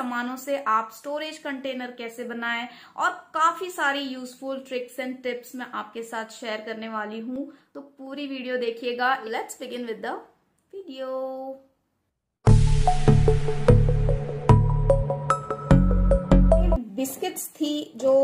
सामानों से आप स्टोरेज कंटेनर कैसे बनाएं और काफी सारी यूजफुल ट्रिक्स एंड टिप्स मैं आपके साथ शेयर करने वाली हूं तो पूरी वीडियो देखिएगा let's begin with the video biscuits थी जो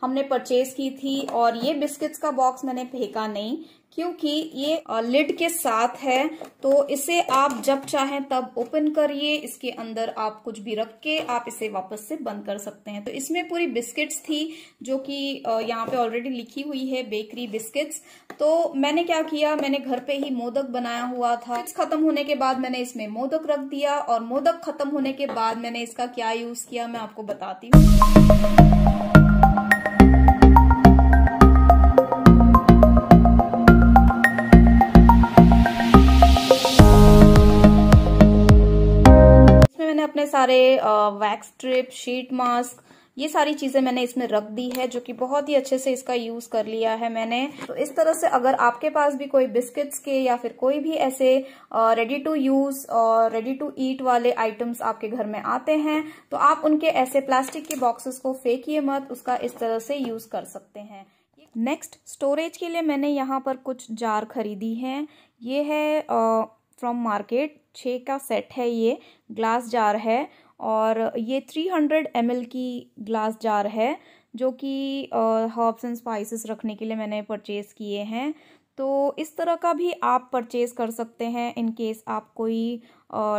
हमने परचेज की थी और ये बिस्किट्स का बॉक्स मैंने फेंका नहीं क्योंकि ये लिड के साथ है तो इसे आप जब चाहें तब ओपन करिए इसके अंदर आप कुछ भी रख के आप इसे वापस से बंद कर सकते हैं तो इसमें पूरी बिस्किट्स थी जो कि यहाँ पे ऑलरेडी लिखी हुई है बेकरी बिस्किट्स तो मैंने क्या किया मैंने घर पे ही मोदक बनाया हुआ था खत्म होने के बाद मैंने इसमें मोदक रख दिया और मोदक खत्म होने के बाद मैंने इसका क्या यूज किया मैं आपको बताती हूँ सारे वैक्स स्ट्रिप शीट मास्क ये सारी चीजें मैंने इसमें रख दी है जो कि बहुत ही अच्छे से इसका यूज कर लिया है मैंने तो इस तरह से अगर आपके पास भी कोई बिस्किट्स के या फिर कोई भी ऐसे रेडी टू यूज और रेडी टू ईट वाले आइटम्स आपके घर में आते हैं तो आप उनके ऐसे प्लास्टिक के बॉक्सेस को फेंकिए मत उसका इस तरह से यूज कर सकते हैं नेक्स्ट स्टोरेज के लिए मैंने यहाँ पर कुछ जार खरीदी है ये है फ्रॉम मार्केट छः का सेट है ये ग्लास जार है और ये थ्री हंड्रेड एम एल की ग्लास जार है जो कि हर्ब्स एंड स्पाइसेस रखने के लिए मैंने परचेज़ किए हैं तो इस तरह का भी आप परचेज़ कर सकते हैं इन केस आप कोई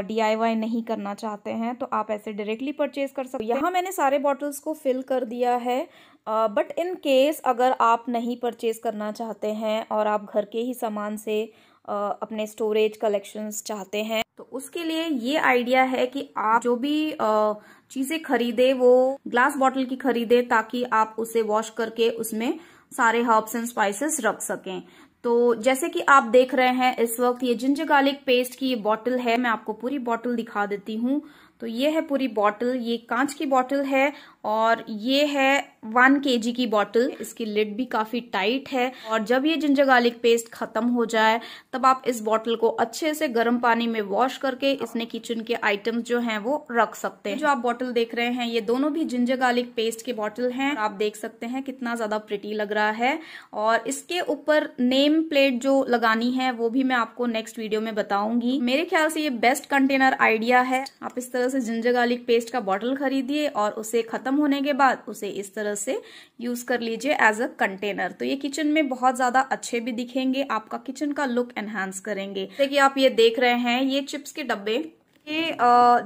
डी आई वाई नहीं करना चाहते हैं तो आप ऐसे डायरेक्टली परचेज़ कर सकते हैं यहाँ मैंने सारे बॉटल्स को फिल कर दिया है बट इन केस अगर आप नहीं परचेज़ करना चाहते हैं और आप घर के ही सामान से uh, अपने स्टोरेज कलेक्शंस चाहते हैं उसके लिए ये आइडिया है कि आप जो भी चीजें खरीदे वो ग्लास बॉटल की खरीदे ताकि आप उसे वॉश करके उसमें सारे हर्ब्स एंड स्पाइसेस रख सकें तो जैसे कि आप देख रहे हैं इस वक्त ये जिंजर गार्लिक पेस्ट की ये बॉटल है मैं आपको पूरी बॉटल दिखा देती हूँ तो ये है पूरी बॉटल ये कांच की बॉटल है और ये है वन के की बॉटल इसकी लिड भी काफ़ी टाइट है और जब ये जिंजर गार्लिक पेस्ट ख़त्म हो जाए तब आप इस बॉटल को अच्छे से गर्म पानी में वॉश करके इसने किचन के आइटम्स जो हैं वो रख सकते हैं जो आप बॉटल देख रहे हैं ये दोनों भी जिंजर गार्लिक पेस्ट के बॉटल हैं आप देख सकते हैं कितना ज़्यादा प्रिटी लग रहा है और इसके ऊपर नेम प्लेट जो लगानी है वो भी मैं आपको नेक्स्ट वीडियो में बताऊंगी मेरे ख्याल से ये बेस्ट कंटेनर आइडिया है आप इस तरह से जिंजर गार्लिक पेस्ट का बॉटल खरीदिए और उसे खत्म होने के बाद उसे इस तरह से यूज़ कर लीजिए एज अ कंटेनर तो ये किचन में बहुत ज़्यादा अच्छे भी दिखेंगे आपका किचन का लुक एनहांस करेंगे जैसे कि आप ये देख रहे हैं ये चिप्स के डब्बे ये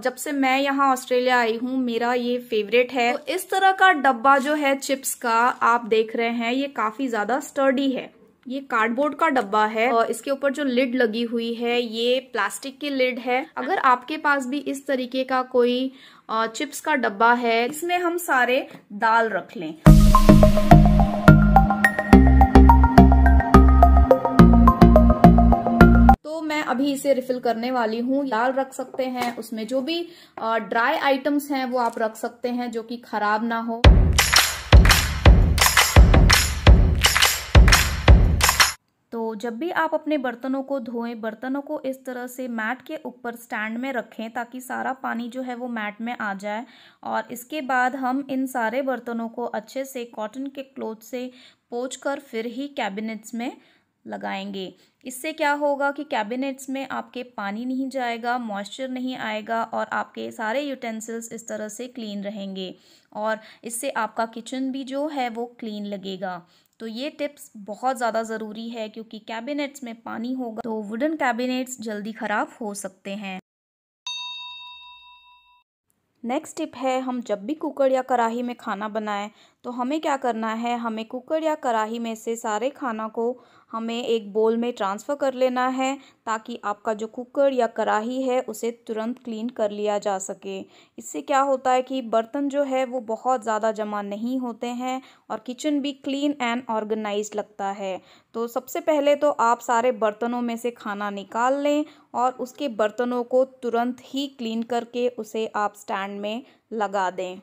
जब से मैं यहाँ ऑस्ट्रेलिया आई हूँ मेरा ये फेवरेट है तो इस तरह का डब्बा जो है चिप्स का आप देख रहे हैं ये काफी ज्यादा स्टर्डी है ये कार्डबोर्ड का डब्बा है और इसके ऊपर जो लिड लगी हुई है ये प्लास्टिक की लिड है अगर आपके पास भी इस तरीके का कोई चिप्स का डब्बा है इसमें हम सारे दाल रख लें तो मैं अभी इसे रिफिल करने वाली हूँ दाल रख सकते हैं उसमें जो भी ड्राई आइटम्स हैं वो आप रख सकते हैं जो कि खराब ना हो तो जब भी आप अपने बर्तनों को धोएं बर्तनों को इस तरह से मैट के ऊपर स्टैंड में रखें ताकि सारा पानी जो है वो मैट में आ जाए और इसके बाद हम इन सारे बर्तनों को अच्छे से कॉटन के क्लोथ से पोच कर फिर ही कैबिनेट्स में लगाएंगे इससे क्या होगा कि कैबिनेट्स में आपके पानी नहीं जाएगा मॉइस्चर नहीं आएगा और आपके सारे यूटेंसिल्स इस तरह से क्लीन रहेंगे और इससे आपका किचन भी जो है वो क्लीन लगेगा तो ये टिप्स बहुत ज़्यादा ज़रूरी है क्योंकि कैबिनेट्स में पानी होगा तो वुडन कैबिनेट्स जल्दी ख़राब हो सकते हैं नेक्स्ट टिप है हम जब भी कुकर या कढ़ाही में खाना बनाएं तो हमें क्या करना है हमें कुकर या कढ़ाही में से सारे खाना को हमें एक बोल में ट्रांसफ़र कर लेना है ताकि आपका जो कुकर या कढ़ाही है उसे तुरंत क्लीन कर लिया जा सके इससे क्या होता है कि बर्तन जो है वो बहुत ज़्यादा जमा नहीं होते हैं और किचन भी क्लीन एंड ऑर्गेनाइज लगता है तो सबसे पहले तो आप सारे बर्तनों में से खाना निकाल लें और उसके बर्तनों को तुरंत ही क्लीन करके उसे आप स्टैंड में लगा दें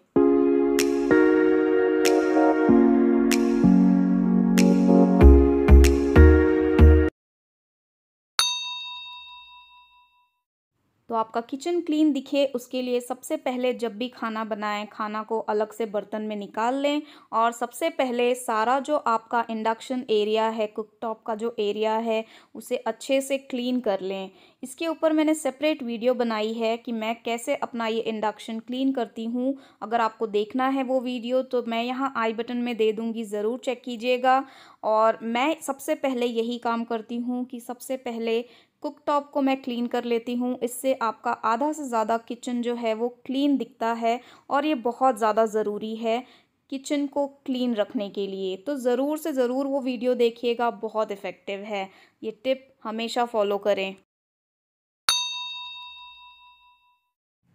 तो आपका किचन क्लीन दिखे उसके लिए सबसे पहले जब भी खाना बनाएं खाना को अलग से बर्तन में निकाल लें और सबसे पहले सारा जो आपका इंडक्शन एरिया है कुकटॉप का जो एरिया है उसे अच्छे से क्लीन कर लें इसके ऊपर मैंने सेपरेट वीडियो बनाई है कि मैं कैसे अपना ये इंडक्शन क्लीन करती हूँ अगर आपको देखना है वो वीडियो तो मैं यहाँ आई बटन में दे दूँगी ज़रूर चेक कीजिएगा और मैं सबसे पहले यही काम करती हूँ कि सबसे पहले कुकटॉप को मैं क्लीन कर लेती हूँ इससे आपका आधा से ज़्यादा किचन जो है वो क्लीन दिखता है और ये बहुत ज़्यादा ज़रूरी है किचन को क्लीन रखने के लिए तो ज़रूर से ज़रूर वो वीडियो देखिएगा बहुत इफ़ेक्टिव है ये टिप हमेशा फॉलो करें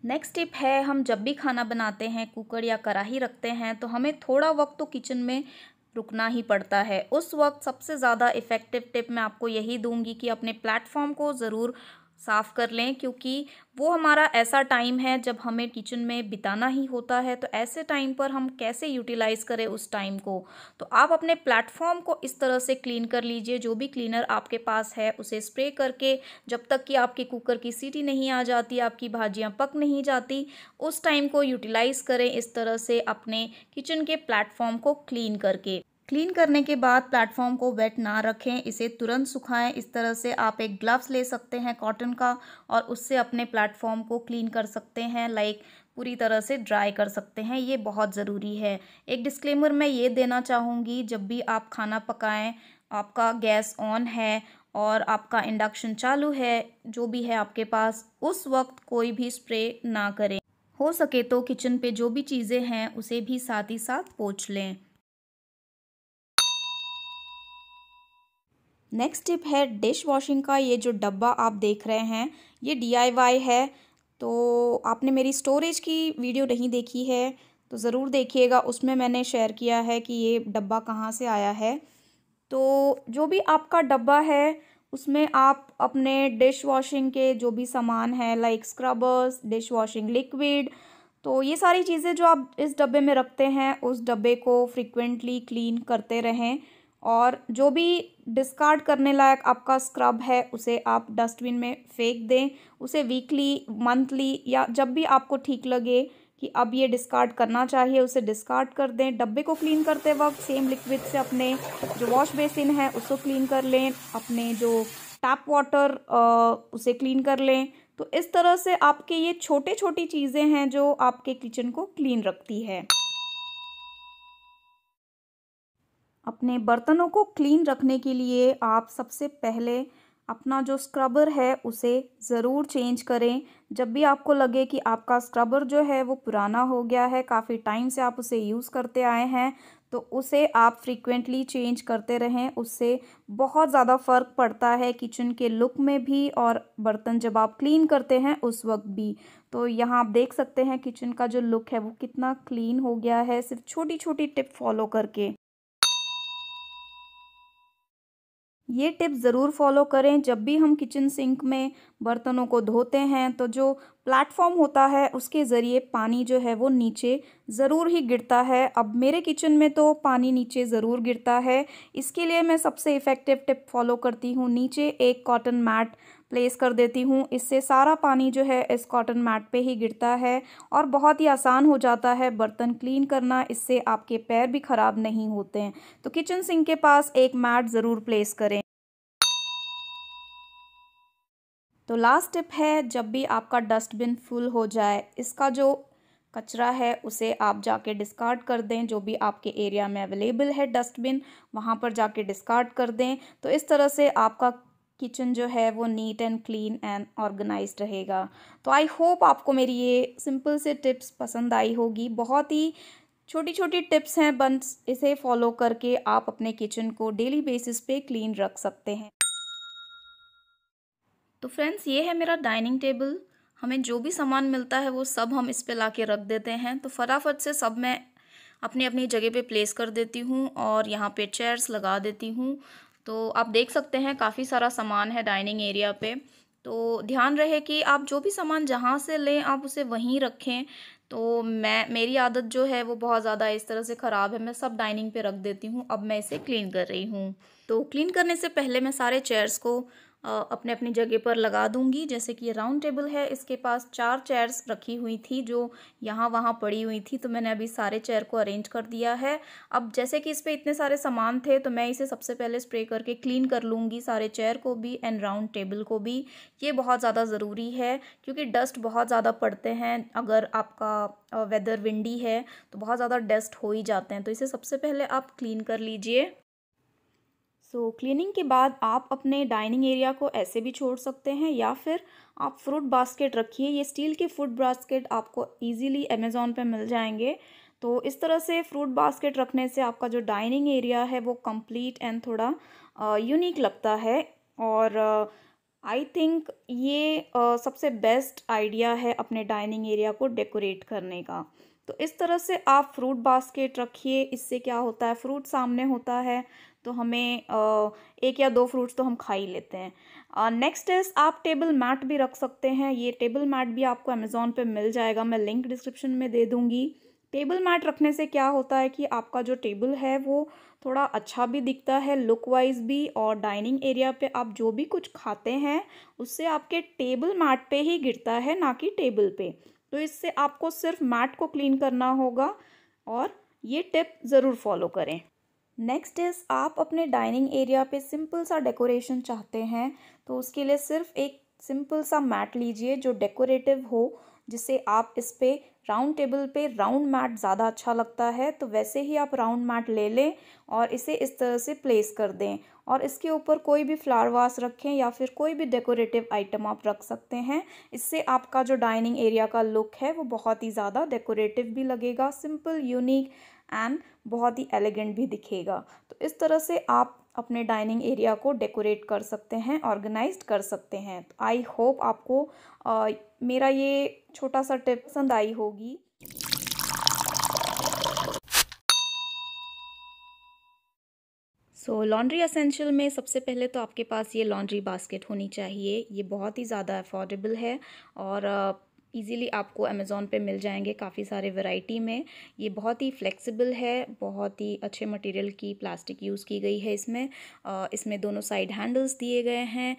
नेक्स्ट टिप है हम जब भी खाना बनाते हैं कुकर या कढ़ाही रखते हैं तो हमें थोड़ा वक्त तो किचन में रुकना ही पड़ता है उस वक्त सबसे ज़्यादा इफ़ेक्टिव टिप मैं आपको यही दूंगी कि अपने प्लेटफॉर्म को ज़रूर साफ़ कर लें क्योंकि वो हमारा ऐसा टाइम है जब हमें किचन में बिताना ही होता है तो ऐसे टाइम पर हम कैसे यूटिलाइज़ करें उस टाइम को तो आप अपने प्लेटफॉर्म को इस तरह से क्लीन कर लीजिए जो भी क्लीनर आपके पास है उसे स्प्रे करके जब तक कि आपके कुकर की सीटी नहीं आ जाती आपकी भाजियाँ पक नहीं जाती उस टाइम को यूटिलाइज़ करें इस तरह से अपने किचन के प्लेटफॉर्म को क्लीन करके क्लीन करने के बाद प्लेटफॉर्म को वेट ना रखें इसे तुरंत सुखाएं इस तरह से आप एक ग्लव्स ले सकते हैं कॉटन का और उससे अपने प्लेटफॉर्म को क्लीन कर सकते हैं लाइक पूरी तरह से ड्राई कर सकते हैं ये बहुत ज़रूरी है एक डिस्क्लेमर मैं ये देना चाहूँगी जब भी आप खाना पकाएं आपका गैस ऑन है और आपका इंडक्शन चालू है जो भी है आपके पास उस वक्त कोई भी स्प्रे ना करें हो सके तो किचन पे जो भी चीज़ें हैं उसे भी साथ ही साथ पोछ लें नेक्स्ट टिप है डिश वॉशिंग का ये जो डब्बा आप देख रहे हैं ये डी है तो आपने मेरी स्टोरेज की वीडियो नहीं देखी है तो ज़रूर देखिएगा उसमें मैंने शेयर किया है कि ये डब्बा कहाँ से आया है तो जो भी आपका डब्बा है उसमें आप अपने डिश वॉशिंग के जो भी सामान है like scrubbers dish washing liquid तो ये सारी चीज़ें जो आप इस डब्बे में रखते हैं उस डब्बे को फ्रिक्वेंटली क्लीन करते रहें और जो भी डिस्कार्ड करने लायक आपका स्क्रब है उसे आप डस्टबिन में फेंक दें उसे वीकली मंथली या जब भी आपको ठीक लगे कि अब ये डिस्कार्ड करना चाहिए उसे डिस्कार्ड कर दें डब्बे को क्लीन करते वक्त सेम लिक्विड से अपने जो वॉश बेसिन है उसको क्लीन कर लें अपने जो टैप वाटर उसे क्लीन कर लें तो इस तरह से आपके ये छोटे छोटी चीज़ें हैं जो आपके किचन को क्लीन रखती है अपने बर्तनों को क्लीन रखने के लिए आप सबसे पहले अपना जो स्क्रबर है उसे ज़रूर चेंज करें जब भी आपको लगे कि आपका स्क्रबर जो है वो पुराना हो गया है काफ़ी टाइम से आप उसे यूज़ करते आए हैं तो उसे आप फ्रीक्वेंटली चेंज करते रहें उससे बहुत ज़्यादा फ़र्क पड़ता है किचन के लुक में भी और बर्तन जब आप क्लीन करते हैं उस वक्त भी तो यहाँ आप देख सकते हैं किचन का जो लुक है वो कितना क्लीन हो गया है सिर्फ छोटी छोटी टिप फॉलो करके ये टिप्स ज़रूर फॉलो करें जब भी हम किचन सिंक में बर्तनों को धोते हैं तो जो प्लेटफॉर्म होता है उसके ज़रिए पानी जो है वो नीचे ज़रूर ही गिरता है अब मेरे किचन में तो पानी नीचे ज़रूर गिरता है इसके लिए मैं सबसे इफ़ेक्टिव टिप फॉलो करती हूँ नीचे एक कॉटन मैट प्लेस कर देती हूँ इससे सारा पानी जो है इस कॉटन मैट पे ही गिरता है और बहुत ही आसान हो जाता है बर्तन क्लीन करना इससे आपके पैर भी ख़राब नहीं होते हैं तो किचन सिंक के पास एक मैट ज़रूर प्लेस करें तो लास्ट टिप है जब भी आपका डस्टबिन फुल हो जाए इसका जो कचरा है उसे आप जाके डिस्कार्ड कर दें जो भी आपके एरिया में अवेलेबल है डस्टबिन वहाँ पर जाके डिस्कार्ड कर दें तो इस तरह से आपका किचन जो है वो neat and clean and organise रहेगा तो आई होप आपको मेरी ये सिंपल से टिप्स पसंद आई होगी बहुत ही छोटी छोटी टिप्स हैं बंस इसे फॉलो करके आप अपने किचन को डेली बेसिस पे क्लीन रख सकते हैं तो फ्रेंड्स ये है मेरा डाइनिंग टेबल हमें जो भी सामान मिलता है वो सब हम इस पर ला के रख देते हैं तो फटाफट से सब मैं अपनी अपनी जगह पे प्लेस कर देती हूँ और यहाँ पे चेयर्स लगा देती हूँ तो आप देख सकते हैं काफ़ी सारा सामान है डाइनिंग एरिया पे तो ध्यान रहे कि आप जो भी सामान जहाँ से लें आप उसे वहीं रखें तो मैं मेरी आदत जो है वो बहुत ज़्यादा इस तरह से ख़राब है मैं सब डाइनिंग पे रख देती हूँ अब मैं इसे क्लीन कर रही हूँ तो क्लीन करने से पहले मैं सारे चेयर्स को अपने अपनी जगह पर लगा दूंगी जैसे कि ये राउंड टेबल है इसके पास चार चेयर्स रखी हुई थी जो यहाँ वहाँ पड़ी हुई थी तो मैंने अभी सारे चेयर को अरेंज कर दिया है अब जैसे कि इस पर इतने सारे सामान थे तो मैं इसे सबसे पहले स्प्रे करके क्लीन कर लूँगी सारे चेयर को भी एंड राउंड टेबल को भी ये बहुत ज़्यादा ज़रूरी है क्योंकि डस्ट बहुत ज़्यादा पड़ते हैं अगर आपका वेदर विंडी है तो बहुत ज़्यादा डस्ट हो ही जाते हैं तो इसे सबसे पहले आप क्लीन कर लीजिए सो so, क्लीनिंग के बाद आप अपने डाइनिंग एरिया को ऐसे भी छोड़ सकते हैं या फिर आप फ्रूट बास्केट रखिए ये स्टील के फ्रूट बास्केट आपको इजीली अमेज़ोन पे मिल जाएंगे तो इस तरह से फ्रूट बास्केट रखने से आपका जो डाइनिंग एरिया है वो कंप्लीट एंड थोड़ा यूनिक लगता है और आई थिंक ये आ, सबसे बेस्ट आइडिया है अपने डाइनिंग एरिया को डेकोरेट करने का तो इस तरह से आप फ्रूट बास्केट रखिए इससे क्या होता है फ्रूट सामने होता है तो हमें एक या दो फ्रूट्स तो हम खा ही लेते हैं नेक्स्ट इज़ आप टेबल मैट भी रख सकते हैं ये टेबल मैट भी आपको अमेज़ोन पे मिल जाएगा मैं लिंक डिस्क्रिप्शन में दे दूँगी टेबल मैट रखने से क्या होता है कि आपका जो टेबल है वो थोड़ा अच्छा भी दिखता है लुक वाइज भी और डाइनिंग एरिया पे आप जो भी कुछ खाते हैं उससे आपके टेबल मैट पे ही गिरता है ना कि टेबल पे तो इससे आपको सिर्फ मैट को क्लीन करना होगा और ये टिप ज़रूर फॉलो करें नेक्स्ट इज़ आप अपने डाइनिंग एरिया पे सिंपल सा डेकोरेशन चाहते हैं तो उसके लिए सिर्फ एक सिंपल सा मैट लीजिए जो डेकोरेटिव हो जिससे आप इस पर राउंड टेबल पे राउंड मैट ज़्यादा अच्छा लगता है तो वैसे ही आप राउंड मैट ले लें और इसे इस तरह से प्लेस कर दें और इसके ऊपर कोई भी फ्लावर वास रखें या फिर कोई भी डेकोरेटिव आइटम आप रख सकते हैं इससे आपका जो डाइनिंग एरिया का लुक है वो बहुत ही ज़्यादा डेकोरेटिव भी लगेगा सिंपल यूनिक एंड बहुत ही एलिगेंट भी दिखेगा तो इस तरह से आप अपने डाइनिंग एरिया को डेकोरेट कर सकते हैं ऑर्गेनाइज कर सकते हैं तो आई होप आपको आ, मेरा ये छोटा सा टिप पसंद आई होगी सो लॉन्ड्री असेंशियल में सबसे पहले तो आपके पास ये लॉन्ड्री बास्केट होनी चाहिए ये बहुत ही ज़्यादा अफोर्डेबल है और आ, ईज़िली आपको अमेज़ोन पे मिल जाएंगे काफ़ी सारे वैरायटी में ये बहुत ही फ्लेक्सिबल है बहुत ही अच्छे मटेरियल की प्लास्टिक यूज़ की गई है इसमें इसमें दोनों साइड हैंडल्स दिए गए हैं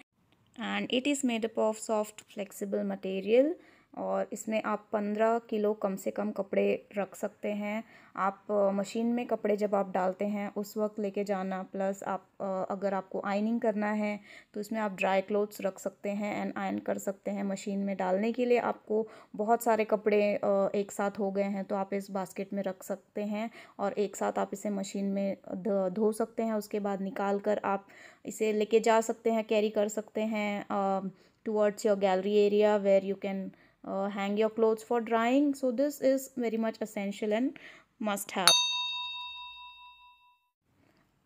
and it is made up of soft flexible material और इसमें आप पंद्रह किलो कम से कम कपड़े रख सकते हैं आप मशीन में कपड़े जब आप डालते हैं उस वक्त लेके जाना प्लस आप अगर आपको आयनिंग करना है तो इसमें आप ड्राई क्लोथ्स रख सकते हैं एंड आयन कर सकते हैं मशीन में डालने के लिए आपको बहुत सारे कपड़े एक साथ हो गए हैं तो आप इस बास्केट में रख सकते हैं और एक साथ आप इसे मशीन में धो सकते हैं उसके बाद निकाल कर आप इसे लेके जा सकते हैं कैरी कर सकते हैं towards your gallery area where you can uh, hang your clothes for drying so this is very much essential and must have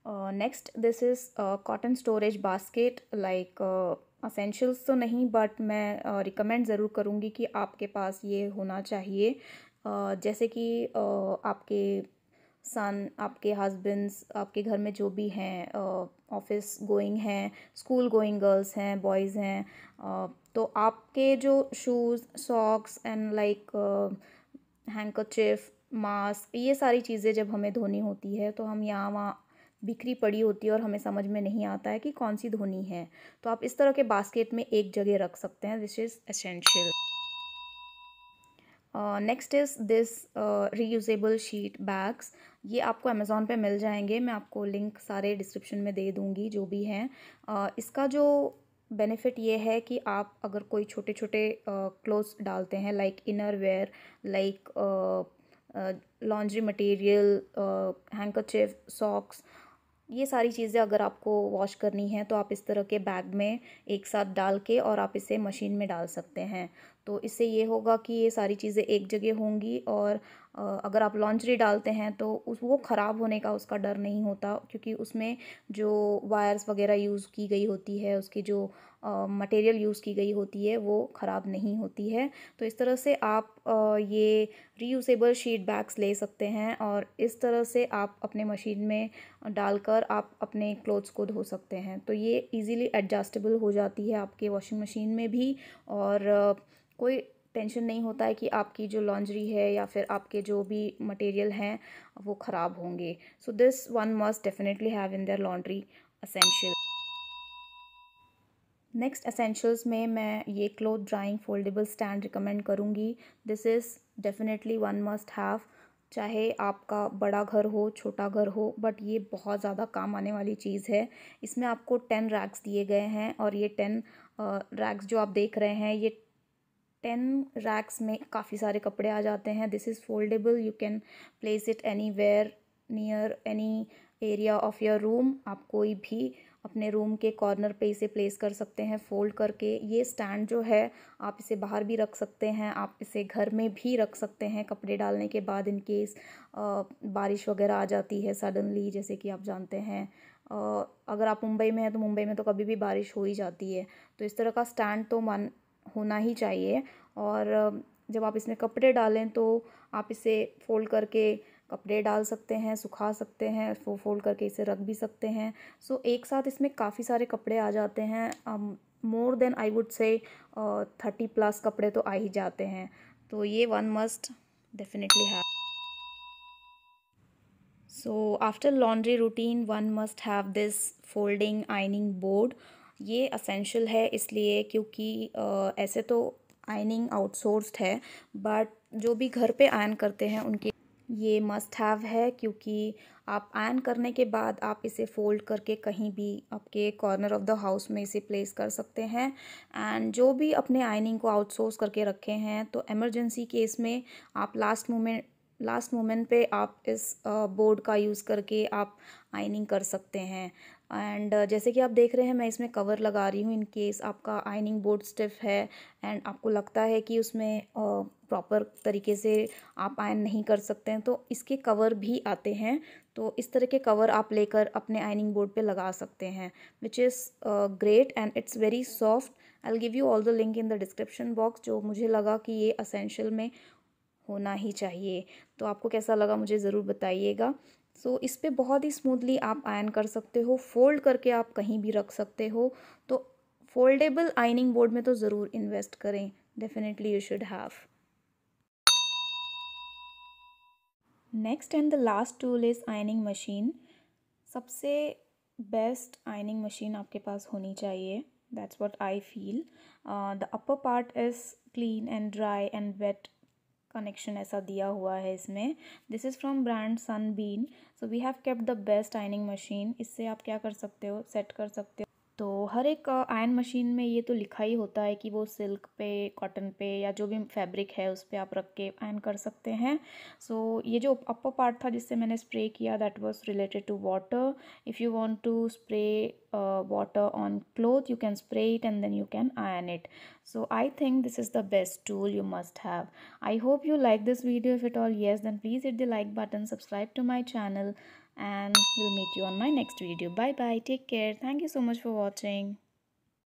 uh, next this is a cotton storage basket like uh, essentials तो नहीं but मैं recommend ज़रूर करूँगी कि आपके पास ये होना चाहिए uh, जैसे कि uh, आपके सन आपके हस्बेंड्स आपके घर में जो भी हैं ऑफिस गोइंग हैं स्कूल गोइंग गर्ल्स हैं बॉयज़ हैं uh, तो आपके जो shoes socks and like handkerchief mask ये सारी चीज़ें जब हमें धोनी होती है तो हम यहाँ वहाँ बिखरी पड़ी होती है और हमें समझ में नहीं आता है कि कौन सी धोनी है तो आप इस तरह के बास्केट में एक जगह रख सकते हैं this is essential next is this reusable sheet bags ये आपको अमेज़ोन पे मिल जाएंगे मैं आपको लिंक सारे डिस्क्रिप्शन में दे दूँगी जो भी हैं uh, इसका जो बेनिफिट ये है कि आप अगर कोई छोटे छोटे क्लोथ्स डालते हैं like inner wear like laundry material hanker socks ये सारी चीज़ें अगर आपको वॉश करनी है तो आप इस तरह के बैग में एक साथ डाल के और आप इसे मशीन में डाल सकते हैं तो इससे ये होगा कि ये सारी चीज़ें एक जगह होंगी और अगर आप लॉन्ड्री डालते हैं तो उस वो ख़राब होने का उसका डर नहीं होता क्योंकि उसमें जो वायर्स वगैरह यूज़ की गई होती है उसकी जो मटेरियल यूज़ की गई होती है वो ख़राब नहीं होती है तो इस तरह से आप ये रीयूसेबल शीट बैग्स ले सकते हैं और इस तरह से आप अपने मशीन में डालकर आप अपने क्लोथ्स को धो सकते हैं तो ये इजीली एडजस्टेबल हो जाती है आपके वॉशिंग मशीन में भी और कोई टेंशन नहीं होता है कि आपकी जो लॉन्ड्री है या फिर आपके जो भी मटेरियल हैं वो ख़राब होंगे so this one must definitely have in their laundry essential next essentials में मैं ये cloth drying foldable stand recommend करूँगी this is definitely one must have चाहे आपका बड़ा घर हो छोटा घर हो बट ये बहुत ज़्यादा काम आने वाली चीज़ है इसमें आपको टेन रैक्स दिए गए हैं और ये टेन रैक्स जो आप देख रहे हैं ये टेन रैक्स में काफ़ी सारे कपड़े आ जाते हैं this is foldable you can place it anywhere near any area of your room आप कोई भी अपने रूम के कॉर्नर पे इसे प्लेस कर सकते हैं फोल्ड करके ये स्टैंड जो है आप इसे बाहर भी रख सकते हैं आप इसे घर में भी रख सकते हैं कपड़े डालने के बाद इन केस बारिश वगैरह आ जाती है सडनली जैसे कि आप जानते हैं अगर आप मुंबई में हैं तो मुंबई में तो कभी भी बारिश हो ही जाती है तो इस तरह का स्टैंड तो मान होना ही चाहिए और जब आप इसमें कपड़े डालें तो आप इसे फोल्ड करके कपड़े डाल सकते हैं सुखा सकते हैं इसको फोल्ड करके इसे रख भी सकते हैं सो so, एक साथ इसमें काफ़ी सारे कपड़े आ जाते हैं more than I would say thirty plus कपड़े तो आ ही जाते हैं तो ये वन मस्ट डेफिनेटली है so after laundry routine one must have this folding ironing board ये असेंशियल है इसलिए क्योंकि uh, ऐसे तो आइनिंग आउटसोर्स्ड है बट जो भी घर पे आयन करते हैं उनकी ये मस्ट हैव है क्योंकि आप आयन करने के बाद आप इसे फोल्ड करके कहीं भी आपके कॉर्नर ऑफ द हाउस में इसे प्लेस कर सकते हैं एंड जो भी अपने आयनिंग को आउटसोर्स करके रखे हैं तो एमरजेंसी केस में आप लास्ट मोमेंट लास्ट मोमेंट पे आप इस बोर्ड का यूज़ करके आप आइनिंग कर सकते हैं एंड uh, जैसे कि आप देख रहे हैं मैं इसमें कवर लगा रही हूँ इन केस आपका आइनिंग बोर्ड स्टिफ है एंड आपको लगता है कि उसमें प्रॉपर तरीके से आप आयन नहीं कर सकते हैं तो इसके कवर भी आते हैं तो इस तरह के कवर आप लेकर अपने आइनिंग बोर्ड पे लगा सकते हैं which is great and it's very soft I give you all the link in the description box जो मुझे लगा कि ये असेंशियल में होना ही चाहिए तो आपको कैसा लगा मुझे ज़रूर बताइएगा सो so, इस पर बहुत ही स्मूथली आप आयन कर सकते हो फोल्ड करके आप कहीं भी रख सकते हो तो फोल्डेबल आइनिंग बोर्ड में तो ज़रूर इन्वेस्ट करें definitely you should have next and the last tool is ironing machine सबसे बेस्ट आइनिंग मशीन आपके पास होनी चाहिए that's what I feel the upper part is clean and dry and wet connection ऐसा दिया हुआ है इसमें this is from brand Sunbeam so we have kept the best ironing machine इससे आप क्या कर सकते हो सेट कर सकते हो तो हर एक आयन मशीन में ये तो लिखा ही होता है कि वो सिल्क पे कॉटन पे या जो भी फैब्रिक है उस पर आप रख के आयन कर सकते हैं सो so, ये जो अपर पार्ट था जिससे मैंने स्प्रे किया that was related to water if you want to spray water on cloth you can spray it and then you can iron it so I think this is the best tool you must have I hope you like this video if it all yes then please it the like button subscribe to my channel and we'll meet you on my next video bye bye take care thank you so much for watching